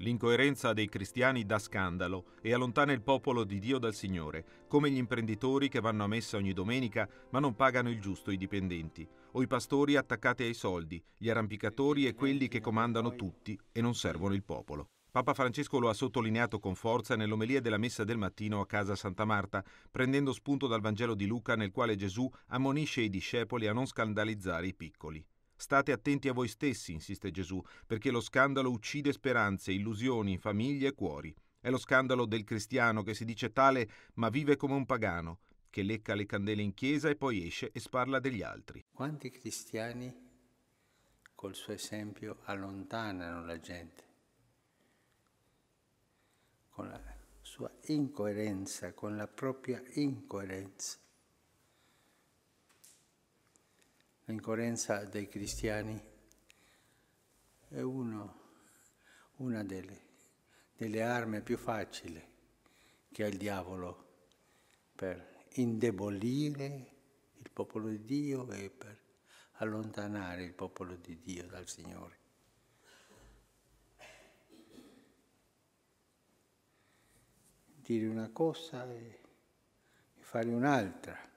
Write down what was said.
L'incoerenza dei cristiani dà scandalo e allontana il popolo di Dio dal Signore, come gli imprenditori che vanno a messa ogni domenica ma non pagano il giusto i dipendenti, o i pastori attaccati ai soldi, gli arrampicatori e quelli che comandano tutti e non servono il popolo. Papa Francesco lo ha sottolineato con forza nell'omelia della messa del mattino a casa Santa Marta, prendendo spunto dal Vangelo di Luca nel quale Gesù ammonisce i discepoli a non scandalizzare i piccoli. State attenti a voi stessi, insiste Gesù, perché lo scandalo uccide speranze, illusioni, famiglie e cuori. È lo scandalo del cristiano che si dice tale ma vive come un pagano, che lecca le candele in chiesa e poi esce e sparla degli altri. Quanti cristiani col suo esempio allontanano la gente? Con la sua incoerenza, con la propria incoerenza. l'incoerenza dei cristiani è uno, una delle, delle armi più facili che ha il diavolo per indebolire il popolo di Dio e per allontanare il popolo di Dio dal Signore. Dire una cosa e fare un'altra.